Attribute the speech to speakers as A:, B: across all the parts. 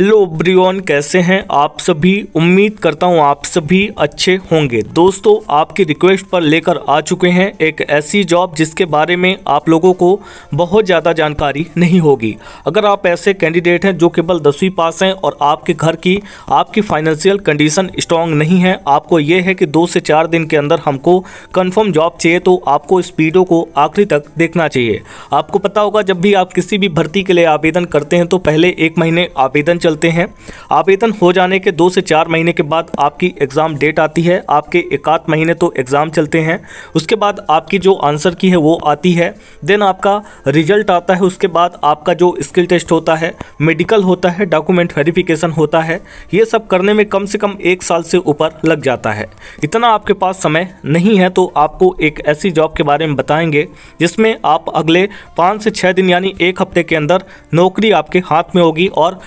A: hello Brian कैसे हैं आप सभी उम्मीद करता हूं आप सभी अच्छे होंगे दोस्तों आपकी रिक्वेस्ट पर लेकर आ चुके हैं एक ऐसी जॉब जिसके बारे में आप लोगों को बहुत ज़्यादा जानकारी नहीं होगी अगर आप ऐसे कैंडिडेट हैं जो केवल दसवीं पास हैं और आपके घर की आपकी फाइनेंशियल कंडीशन स्ट्रांग नहीं है आपको ये है कि दो से चार दिन के अंदर हमको कन्फर्म जॉब चाहिए तो आपको इस वीडियो को आखिरी तक देखना चाहिए आपको पता होगा जब भी आप किसी भी भर्ती के लिए आवेदन करते हैं तो पहले एक महीने आवेदन चलते हैं आवेदन हो जाने के दो से चार महीने के बाद आपकी एग्ज़ाम डेट आती है आपके एकाध महीने तो एग्ज़ाम चलते हैं उसके बाद आपकी जो आंसर की है वो आती है देन आपका रिजल्ट आता है उसके बाद आपका जो स्किल टेस्ट होता है मेडिकल होता है डॉक्यूमेंट वेरिफिकेशन होता है ये सब करने में कम से कम एक साल से ऊपर लग जाता है इतना आपके पास समय नहीं है तो आपको एक ऐसी जॉब के बारे में बताएंगे जिसमें आप अगले पाँच से छः दिन यानी एक हफ्ते के अंदर नौकरी आपके हाथ में होगी और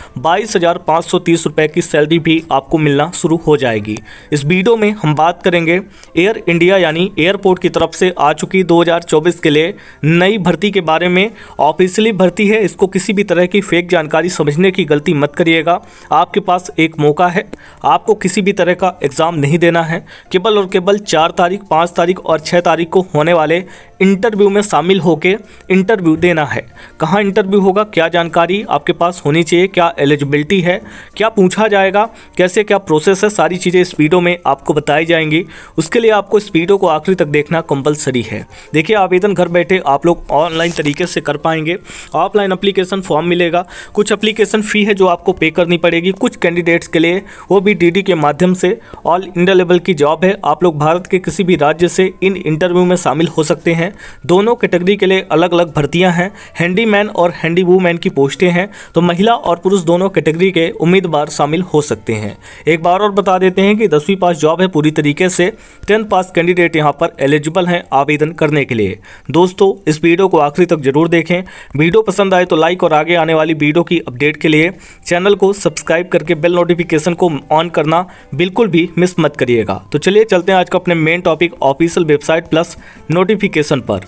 A: 22,530 रुपए की सैलरी भी आपको मिलना शुरू हो जाएगी इस वीडियो में हम बात करेंगे एयर इंडिया यानी एयरपोर्ट की तरफ से आ चुकी 2024 के लिए नई भर्ती के बारे में ऑफिशियली भर्ती है इसको किसी भी तरह की फेक जानकारी समझने की गलती मत करिएगा आपके पास एक मौका है आपको किसी भी तरह का एग्ज़ाम नहीं देना है केवल और केवल चार तारीख पाँच तारीख और छः तारीख को होने वाले इंटरव्यू में शामिल होकर इंटरव्यू देना है कहाँ इंटरव्यू होगा क्या जानकारी आपके पास होनी चाहिए क्या एलिजिबल पॉसिबिलिटी है क्या पूछा जाएगा कैसे क्या प्रोसेस है सारी चीज़ें इस वीडियो में आपको बताई जाएंगी उसके लिए आपको इस वीडियो को आखिरी तक देखना कंपलसरी है देखिए आवेदन घर बैठे आप लोग ऑनलाइन तरीके से कर पाएंगे ऑफलाइन अप्लीकेशन फॉर्म मिलेगा कुछ अप्लीकेशन फ़ी है जो आपको पे करनी पड़ेगी कुछ कैंडिडेट्स के लिए वो भी डी के माध्यम से ऑल इंडिया लेवल की जॉब है आप लोग भारत के किसी भी राज्य से इन इंटरव्यू में शामिल हो सकते हैं दोनों कैटेगरी के लिए अलग अलग भर्तियां हैं हैंडीमैन और हैंडी वूमैन की पोस्टें हैं तो महिला और पुरुष दोनों के कैटेगरी के उम्मीदवार शामिल हो सकते हैं एक बार और बता देते हैं कि दसवीं पास जॉब है पूरी तरीके से टेंथ पास कैंडिडेट यहाँ पर एलिजिबल हैं आवेदन करने के लिए दोस्तों इस वीडियो को आखिरी तक जरूर देखें वीडियो पसंद आए तो लाइक और आगे आने वाली वीडियो की अपडेट के लिए चैनल को सब्सक्राइब करके बेल नोटिफिकेशन को ऑन करना बिल्कुल भी मिस मत करिएगा तो चलिए चलते हैं आज का अपने main topic official website plus notification पर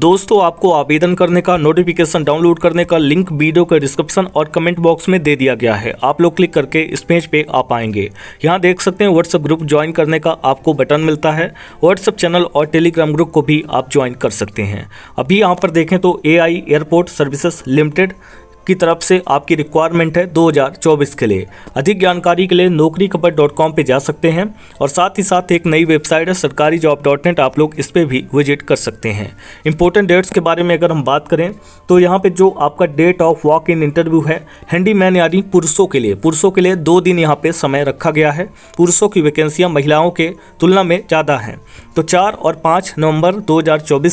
A: दोस्तों आपको आवेदन करने का नोटिफिकेशन डाउनलोड करने का लिंक वीडियो के डिस्क्रिप्शन और कमेंट बॉक्स में दे दिया गया है आप लोग क्लिक करके इस पेज पे आ पाएंगे यहाँ देख सकते हैं व्हाट्सएप ग्रुप ज्वाइन करने का आपको बटन मिलता है व्हाट्सएप चैनल और टेलीग्राम ग्रुप को भी आप ज्वाइन कर सकते हैं अभी यहाँ पर देखें तो ए एयरपोर्ट सर्विसेस लिमिटेड की तरफ से आपकी रिक्वायरमेंट है 2024 के लिए अधिक जानकारी के लिए नौकरी कपट डॉट कॉम पर जा सकते हैं और साथ ही साथ एक नई वेबसाइट है सरकारी जॉब डॉट नेट आप लोग इस पर भी विजिट कर सकते हैं इंपॉर्टेंट डेट्स के बारे में अगर हम बात करें तो यहाँ पर जो आपका date of walk in interview है हैंडीमैन यानी पुरुषों के लिए पुरुषों के लिए दो दिन यहाँ पर समय रखा गया है पुरुषों की वैकेंसियाँ महिलाओं के तुलना में ज़्यादा हैं तो चार और पाँच नवंबर दो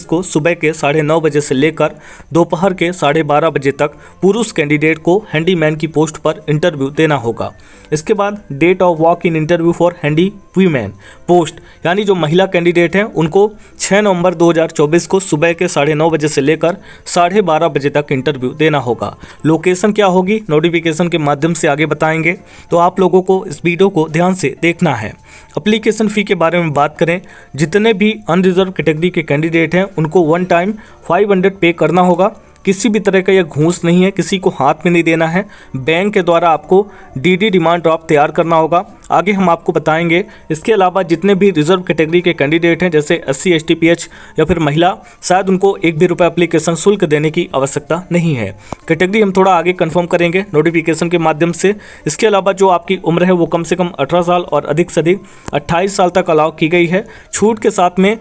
A: को सुबह के साढ़े नौ बजे से लेकर दोपहर के साढ़े बारह बजे तक पूर्व पुरुष कैंडिडेट को हैंडीमैन की पोस्ट पर इंटरव्यू देना होगा इसके बाद date of walk in interview for handy women post यानी जो महिला कैंडिडेट हैं उनको 6 नवंबर 2024 को सुबह के साढ़े नौ बजे से लेकर साढ़े बारह बजे तक इंटरव्यू देना होगा लोकेशन क्या होगी नोटिफिकेशन के माध्यम से आगे बताएंगे तो आप लोगों को इस वीडियो को ध्यान से देखना है अप्लीकेशन फ़ी के बारे में बात करें जितने भी अनरिजर्व कैटेगरी के कैंडिडेट हैं उनको वन टाइम 500 पे करना होगा किसी भी तरह का यह घूस नहीं है किसी को हाथ में नहीं देना है बैंक के द्वारा आपको डीडी डिमांड ड्राफ्ट तैयार करना होगा आगे हम आपको बताएंगे इसके अलावा जितने भी रिजर्व कैटेगरी के कैंडिडेट हैं जैसे एस सी एस या फिर महिला शायद उनको एक भी रुपये अप्लीकेशन शुल्क देने की आवश्यकता नहीं है कैटेगरी हम थोड़ा आगे कन्फर्म करेंगे नोटिफिकेशन के माध्यम से इसके अलावा जो आपकी उम्र है वो कम से कम अठारह साल और अधिक से अधिक अट्ठाईस साल तक अलाव की गई है छूट के साथ में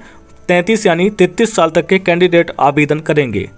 A: तैंतीस यानी तैंतीस साल तक के कैंडिडेट आवेदन करेंगे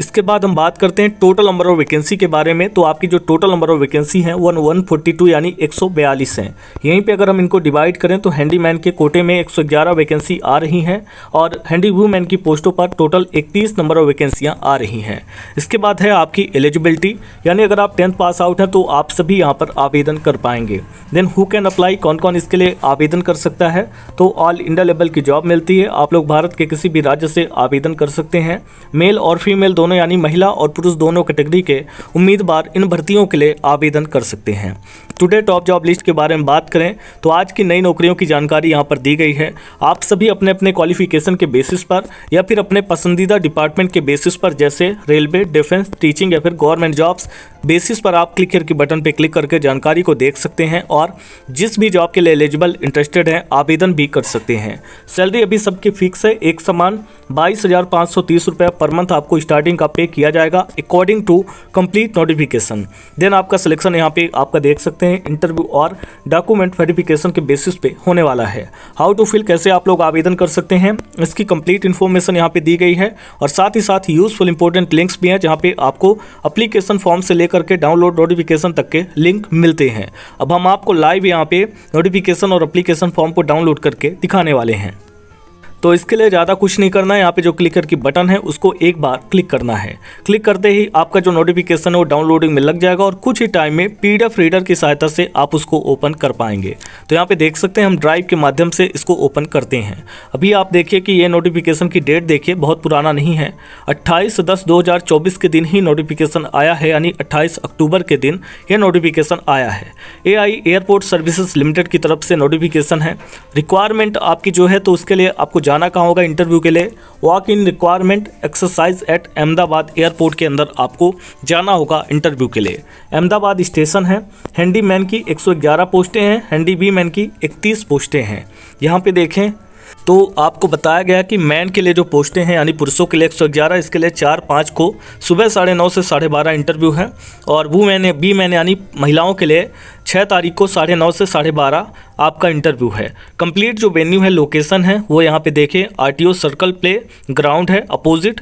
A: इसके बाद हम बात करते हैं टोटल नंबर ऑफ वैकेंसी के बारे में तो आपकी जो टोटल नंबर ऑफ वैकेंसी है वन वन फोर्टी टू यानी एक सौ बयालीस हैं यहीं पे अगर हम इनको डिवाइड करें तो हैंडीमैन के कोटे में एक सौ ग्यारह वैकेंसी आ रही हैं और हैंडी वूमैन की पोस्टों पर टोटल इकतीस नंबर ऑफ वैकेंसियाँ आ रही हैं इसके बाद है आपकी एलिजिबिलिटी यानी अगर आप टेंथ पास आउट हैं तो आप सभी यहाँ पर आवेदन कर पाएंगे देन हु कैन अप्लाई कौन कौन इसके लिए आवेदन कर सकता है तो ऑल इंडिया लेवल की जॉब मिलती है आप लोग भारत के किसी भी राज्य से आवेदन कर सकते हैं मेल और फीमेल दोनों यानी महिला और पुरुष दोनों कैटेगरी के उम्मीदवार इन भर्तियों के लिए आवेदन कर सकते हैं टुडे टॉप जॉब लिस्ट के बारे में बात करें तो आज की नई नौकरियों की जानकारी यहाँ पर दी गई है आप सभी अपने अपने क्वालिफिकेशन के बेसिस पर या फिर अपने पसंदीदा डिपार्टमेंट के बेसिस पर जैसे रेलवे डिफेंस टीचिंग या फिर गवर्नमेंट जॉब्स बेसिस पर आप क्लिक करके बटन पर क्लिक करके जानकारी को देख सकते हैं और जिस भी जॉब के लिए एलिजिबल इंटरेस्टेड हैं आवेदन भी कर सकते हैं सैलरी अभी सबकी फिक्स है एक समान बाईस हज़ार पाँच सौ तीस रुपये पर मंथ आपको स्टार्टिंग का पे किया जाएगा according to complete notification then आपका सिलेक्शन यहाँ पे आपका देख सकते हैं इंटरव्यू और डॉक्यूमेंट वेरिफिकेशन के बेसिस पे होने वाला है हाउ टू फिल कैसे आप लोग आवेदन कर सकते हैं इसकी कंप्लीट इन्फॉर्मेशन यहाँ पे दी गई है और साथ ही साथ यूजफुल इंपॉर्टेंट लिंक्स भी हैं जहाँ पे आपको अप्लीकेशन फॉर्म से लेकर करके डाउनलोड नोटिफिकेशन तक के लिंक मिलते हैं अब हम आपको लाइव यहाँ पे नोटिफिकेशन और अप्लीकेशन फॉर्म को डाउनलोड करके दिखाने वाले हैं तो इसके लिए ज़्यादा कुछ नहीं करना है यहाँ पे जो क्लिकर की बटन है उसको एक बार क्लिक करना है क्लिक करते ही आपका जो नोटिफिकेशन है वो डाउनलोडिंग में लग जाएगा और कुछ ही टाइम में पी रीडर की सहायता से आप उसको ओपन कर पाएंगे तो यहाँ पर देख सकते हैं हम ड्राइव के माध्यम से इसको ओपन करते हैं अभी आप देखिए कि ये नोटिफिकेशन की डेट देखिए बहुत पुराना नहीं है अट्ठाईस दस दो के दिन ही नोटिफिकेशन आया है यानी अट्ठाईस अक्टूबर के दिन यह नोटिफिकेशन आया है ए एयरपोर्ट सर्विसेज लिमिटेड की तरफ से नोटिफिकेशन है रिक्वायरमेंट आपकी जो है तो उसके लिए आपको जाना कहाँ होगा इंटरव्यू के लिए walk in requirement exercise at Ahmedabad airport के अंदर आपको जाना होगा इंटरव्यू के लिए अहमदाबाद स्टेशन है हैंडी मैन की 111 पोस्टें हैं हैंडी बी मैन की 31 पोस्टें हैं यहाँ पे देखें तो आपको बताया गया कि मैन के लिए जो पोस्टें हैं यानी पुरुषों के लिए 111 इसके लिए चार पाँच को सुबह साढ़े नौ से साढ़े बारह इंटरव्यू हैं और वो मैंने बी मैंने यानी महिलाओं के लिए छः तारीख को साढ़े नौ से साढ़े बारह आपका इंटरव्यू है कंप्लीट जो वेन्यू है लोकेशन है वो यहाँ पे देखें आरटीओ सर्कल प्ले ग्राउंड है opposite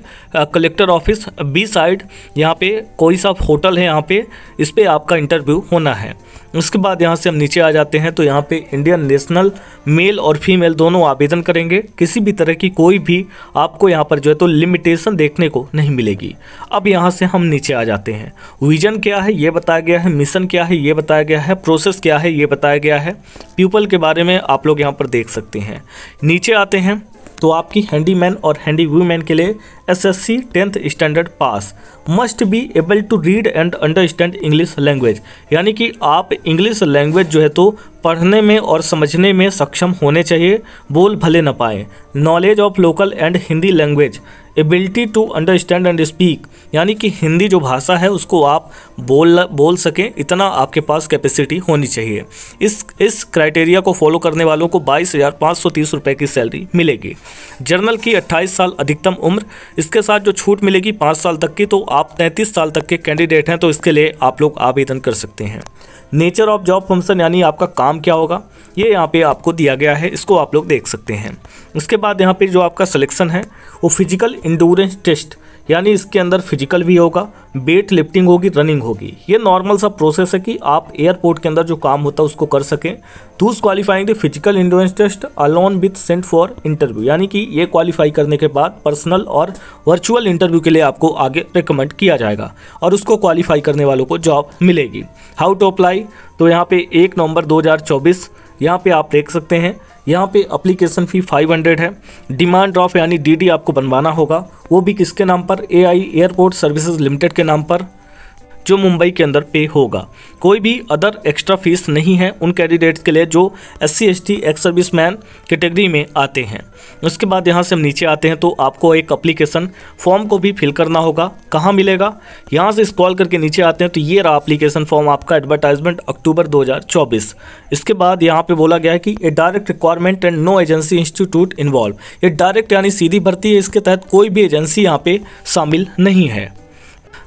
A: collector office beside यहाँ पे कोई सा होटल है यहाँ पे इस पर आपका इंटरव्यू होना है उसके बाद यहाँ से हम नीचे आ जाते हैं तो यहाँ पे इंडियन नेशनल मेल और फीमेल दोनों आवेदन करेंगे किसी भी तरह की कोई भी आपको यहाँ पर जो है तो लिमिटेशन देखने को नहीं मिलेगी अब यहाँ से हम नीचे आ जाते हैं विजन क्या है ये बताया गया है मिशन क्या है ये बताया गया है प्रोसेस क्या है ये बताया गया है पीपल के बारे में आप लोग यहाँ पर देख सकते हैं नीचे आते हैं तो आपकी हैंडीमैन और हैंडी वूमेन के लिए SSC tenth standard pass must be able to read and understand English language यानी कि आप इंग्लिश लैंग्वेज जो है तो पढ़ने में और समझने में सक्षम होने चाहिए बोल भले न पाए knowledge of local and Hindi language ability to understand and speak यानी कि हिंदी जो भाषा है उसको आप बोल बोल सकें इतना आपके पास कैपेसिटी होनी चाहिए इस इस क्राइटेरिया को फॉलो करने वालों को बाईस हज़ार पाँच सौ तीस रुपये की सैलरी मिलेगी जर्नल की अट्ठाईस साल अधिकतम उम्र इसके साथ जो छूट मिलेगी पाँच साल तक की तो आप तैंतीस साल तक के कैंडिडेट हैं तो इसके लिए आप लोग आवेदन कर सकते हैं नेचर ऑफ जॉब फंक्शन यानी आपका काम क्या होगा ये यहाँ पे आपको दिया गया है इसको आप लोग देख सकते हैं उसके बाद यहाँ पे जो आपका सिलेक्शन है वो फिजिकल इंडोरेंस टेस्ट यानी इसके अंदर फिजिकल भी होगा वेट लिफ्टिंग होगी रनिंग होगी ये नॉर्मल सा प्रोसेस है कि आप एयरपोर्ट के अंदर जो काम होता है उसको कर सकें those qualifying the physical endurance test along with sent for interview यानी कि ये क्वालिफाई करने के बाद पर्सनल और वर्चुअल इंटरव्यू के लिए आपको आगे रिकमेंड किया जाएगा और उसको क्वालिफाई करने वालों को जॉब मिलेगी हाउ टू अप्लाई तो यहाँ पे एक नवंबर 2024 यहाँ पर आप देख सकते हैं यहाँ पे अप्लीकेशन फ़ी 500 है डिमांड ड्राफ्ट यानी डीडी आपको बनवाना होगा वो भी किसके नाम पर एआई एयरपोर्ट सर्विसेज लिमिटेड के नाम पर जो मुंबई के अंदर पे होगा कोई भी अदर एक्स्ट्रा फीस नहीं है उन कैंडिडेट्स के लिए जो S C S T ex serviceman category में आते हैं उसके बाद यहाँ से हम नीचे आते हैं तो आपको एक अप्लीकेशन फॉर्म को भी फिल करना होगा कहाँ मिलेगा यहाँ से स्क्रॉल करके नीचे आते हैं तो ये रहा अप्लीकेशन फॉर्म आपका एडवर्टाइजमेंट अक्टूबर 2024 इसके बाद यहाँ पे बोला गया है कि a direct requirement and no agency institute involve ये डायरेक्ट यानी सीधी भर्ती है इसके तहत कोई भी एजेंसी यहाँ पर शामिल नहीं है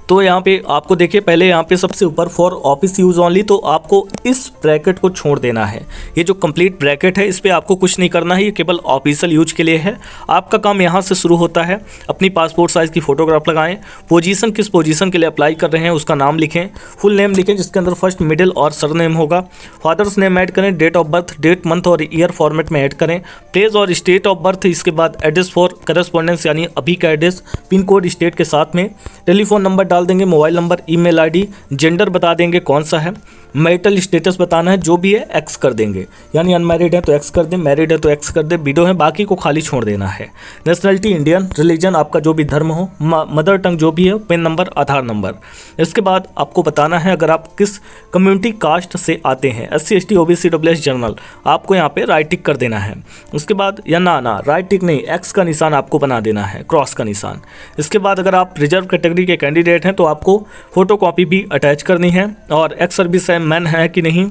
A: तो यहाँ पे आपको देखिए पहले यहाँ पे सबसे ऊपर फॉर ऑफिस यूज़ ऑनली तो आपको इस ब्रैकेट को छोड़ देना है ये जो कंप्लीट ब्रैकेट है इस पर आपको कुछ नहीं करना है ये केवल ऑफिसल यूज के लिए है आपका काम यहाँ से शुरू होता है अपनी पासपोर्ट साइज़ की फ़ोटोग्राफ लगाएं पोजीशन किस पोजीशन के लिए अप्लाई कर रहे हैं उसका नाम लिखें फुल नेम लिखें जिसके अंदर फर्स्ट मिडिल और सर नेम होगा फादर्स नेम ऐड करें date of birth date month और ईयर फॉर्मेट में ऐड करें प्लेस और स्टेट ऑफ बर्थ इसके बाद एड्रेस फॉर करस्पॉन्डेंस यानी अभी का एड्रेस पिन कोड स्टेट के साथ में टेलीफोन नंबर डाल देंगे mobile number email ID gender बता देंगे कौन सा है मैरिटल स्टेटस बताना है जो भी है एक्स कर देंगे यानी अनमेरिड है तो एक्स कर दें मैरिड है तो एक्स कर दें विडो है बाकी को खाली छोड़ देना है नेशनलिटी इंडियन रिलीजन आपका जो भी धर्म हो मदर टंग जो भी है पेन नंबर आधार नंबर इसके बाद आपको बताना है अगर आप किस कम्युनिटी कास्ट से आते हैं S C S T O B C W S general आपको यहाँ पे राइट टिक कर देना है उसके बाद या ना ना राइट टिक नहीं एक्स का निशान आपको बना देना है क्रॉस का निशान इसके बाद अगर आप रिजर्व कैटेगरी के कैंडिडेट हैं तो आपको फोटो भी अटैच करनी है और एक्स सर्विस मैन है कि नहीं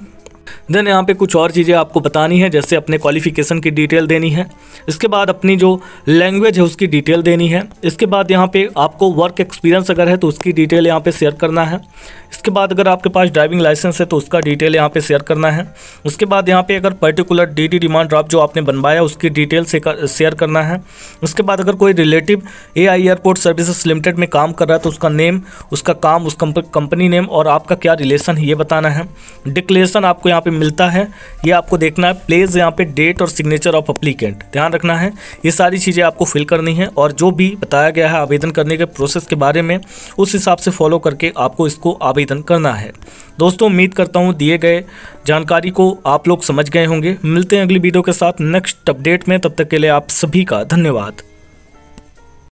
A: देन यहाँ पे कुछ और चीज़ें आपको बतानी है जैसे अपने क्वालिफिकेशन की डिटेल देनी है इसके बाद अपनी जो लैंग्वेज है उसकी डिटेल देनी है इसके बाद यहाँ पे आपको वर्क एक्सपीरियंस अगर है तो उसकी डिटेल यहाँ पे शेयर करना है इसके बाद अगर आपके पास ड्राइविंग लाइसेंस है तो उसका डिटेल यहाँ पे शेयर करना है उसके बाद यहाँ पे अगर पर्टिकुलर डी डिमांड ड्राफ्ट जो आपने बनवाया उसकी डिटेल शेयर करना है उसके बाद अगर कोई relative A airport services limited में काम कर रहा है तो उसका नेम उसका काम उस कंपनी नेम और आपका क्या रिलेशन है ये बताना है डिक्लेरेशन आपको यहाँ पे मिलता है ये आपको देखना है प्लेज यहाँ पे डेट और सिग्नेचर ऑफ अप्लीकेंट ध्यान रखना है ये सारी चीज़ें आपको फिल करनी है और जो भी बताया गया है आवेदन करने के प्रोसेस के बारे में उस हिसाब से फॉलो करके आपको इसको आवेदन करना है दोस्तों उम्मीद करता हूँ दिए गए जानकारी को आप लोग समझ गए होंगे मिलते हैं अगली वीडियो के साथ नेक्स्ट अपडेट में तब तक के लिए आप सभी का धन्यवाद